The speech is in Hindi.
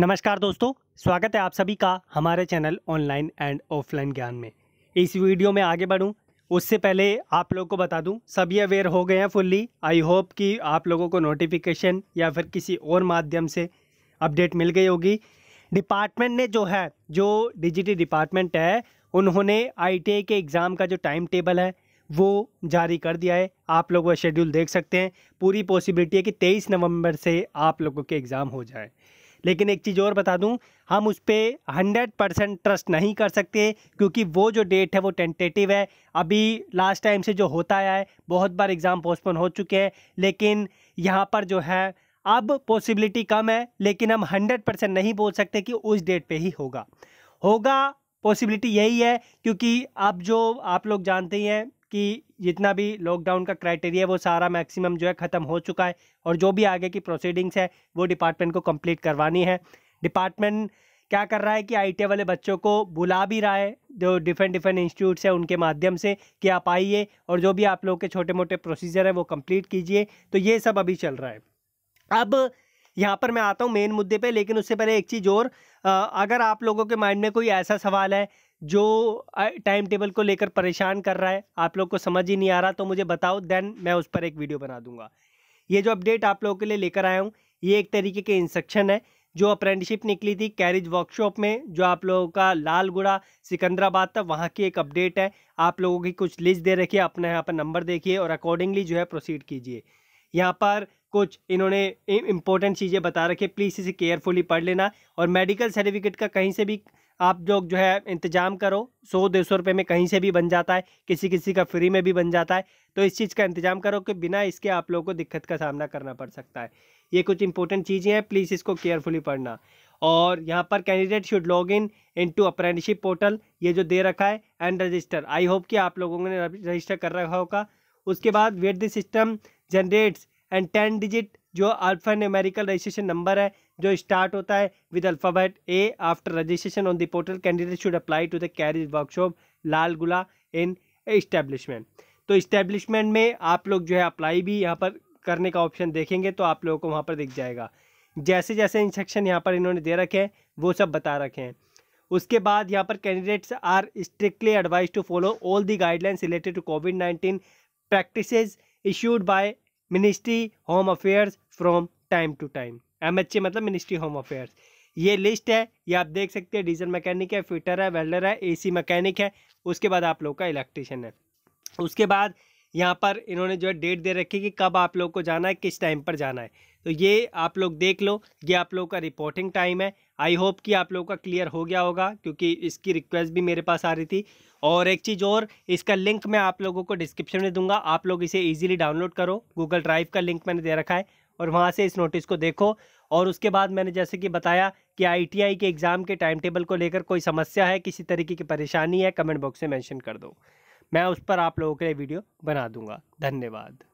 नमस्कार दोस्तों स्वागत है आप सभी का हमारे चैनल ऑनलाइन एंड ऑफलाइन ज्ञान में इस वीडियो में आगे बढ़ूं उससे पहले आप लोगों को बता दूं सभी अवेयर हो गए हैं फुल्ली आई होप कि आप लोगों को नोटिफिकेशन या फिर किसी और माध्यम से अपडेट मिल गई होगी डिपार्टमेंट ने जो है जो डिजिटी डिपार्टमेंट है उन्होंने आई के एग्ज़ाम का जो टाइम टेबल है वो जारी कर दिया है आप लोग वह शेड्यूल देख सकते हैं पूरी पॉसिबिलिटी है कि तेईस नवंबर से आप लोगों के एग्ज़ाम हो जाए लेकिन एक चीज़ और बता दूं हम उस पर हंड्रेड परसेंट ट्रस्ट नहीं कर सकते क्योंकि वो जो डेट है वो टेंटेटिव है अभी लास्ट टाइम से जो होता आया है बहुत बार एग्ज़ाम पोस्टपोन हो चुके हैं लेकिन यहाँ पर जो है अब पॉसिबिलिटी कम है लेकिन हम हंड्रेड परसेंट नहीं बोल सकते कि उस डेट पे ही होगा होगा पॉसिबिलिटी यही है क्योंकि अब जो आप लोग जानते ही हैं कि जितना भी लॉकडाउन का क्राइटेरिया है वो सारा मैक्सिमम जो है ख़त्म हो चुका है और जो भी आगे की प्रोसीडिंग्स है वो डिपार्टमेंट को कंप्लीट करवानी है डिपार्टमेंट क्या कर रहा है कि आई वाले बच्चों को बुला भी रहा है जो डिफरेंट डिफरेंट इंस्टीट्यूट्स हैं उनके माध्यम से कि आप आइए और जो भी आप लोगों के छोटे मोटे प्रोसीजर हैं वो कम्प्लीट कीजिए तो ये सब अभी चल रहा है अब यहाँ पर मैं आता हूँ मेन मुद्दे पे लेकिन उससे पहले एक चीज़ और अगर आप लोगों के माइंड में कोई ऐसा सवाल है जो टाइम टेबल को लेकर परेशान कर रहा है आप लोग को समझ ही नहीं आ रहा तो मुझे बताओ देन मैं उस पर एक वीडियो बना दूंगा ये जो अपडेट आप लोगों के लिए लेकर आया हूँ ये एक तरीके के इंस्ट्रक्शन है जो अप्रेंटिसिप निकली थी कैरिज वर्कशॉप में जो आप लोगों का लालगुड़ा सिकंदराबाद था वहाँ की एक अपडेट है आप लोगों की कुछ लिस्ट दे रखिए अपने यहाँ पर नंबर देखिए और अकॉर्डिंगली जो है प्रोसीड कीजिए यहाँ पर कुछ इन्होंने इम्पोर्टेंट चीज़ें बता रखी प्लीज़ इसे केयरफुली पढ़ लेना और मेडिकल सर्टिफिकेट का कहीं से भी आप जो जो है इंतजाम करो सौ दो सौ रुपये में कहीं से भी बन जाता है किसी किसी का फ्री में भी बन जाता है तो इस चीज़ का इंतजाम करो कि बिना इसके आप लोगों को दिक्कत का सामना करना पड़ सकता है ये कुछ इंपॉर्टेंट चीज़ें हैं प्लीज़ इसको केयरफुली पढ़ना और यहाँ पर candidate should log in into apprenticeship portal ये जो दे रखा है एंड रजिस्टर आई होप कि आप लोगों ने रजिस्टर कर रखा होगा उसके बाद wait the system generates and ten digit जो अल्फा न्यूमेरिकल रजिस्ट्रेशन नंबर है जो स्टार्ट होता है with alphabet A after registration on the portal candidate should apply to the carriage workshop Lallaguda in establishment तो इस्टेब्लिशमेंट में आप लोग जो है अप्लाई भी यहाँ पर करने का ऑप्शन देखेंगे तो आप लोगों को वहाँ पर दिख जाएगा जैसे जैसे इंस्ट्रक्शन यहाँ पर इन्होंने दे रखे हैं वो सब बता रखे हैं उसके बाद यहाँ पर candidates are strictly advised to follow all the guidelines related to COVID nineteen practice issued by ministry home affairs from time to time M H A मतलब मिनिस्ट्री होम अफेयर्स ये लिस्ट है ये आप देख सकते हैं डीजल मैकेनिक है फिटर है वेल्डर है एसी मैकेनिक है उसके बाद आप लोग का इलेक्ट्रिशियन है उसके बाद यहाँ पर इन्होंने जो है डेट दे रखी है कि कब आप लोग को जाना है किस टाइम पर जाना है तो ये आप लोग देख लो ये आप लोग का रिपोर्टिंग टाइम है आई होप कि आप लोग का क्लियर हो गया होगा क्योंकि इसकी रिक्वेस्ट भी मेरे पास आ रही थी और एक चीज़ और इसका लिंक मैं आप लोगों को डिस्क्रिप्शन में दूंगा आप लोग इसे ईजिली डाउनलोड करो गूगल ड्राइव का लिंक मैंने दे रखा है और वहाँ से इस नोटिस को देखो और उसके बाद मैंने जैसे कि बताया कि आईटीआई के एग्ज़ाम के टाइम टेबल को लेकर कोई समस्या है किसी तरीके की परेशानी है कमेंट बॉक्स में मैंशन कर दो मैं उस पर आप लोगों के लिए वीडियो बना दूंगा धन्यवाद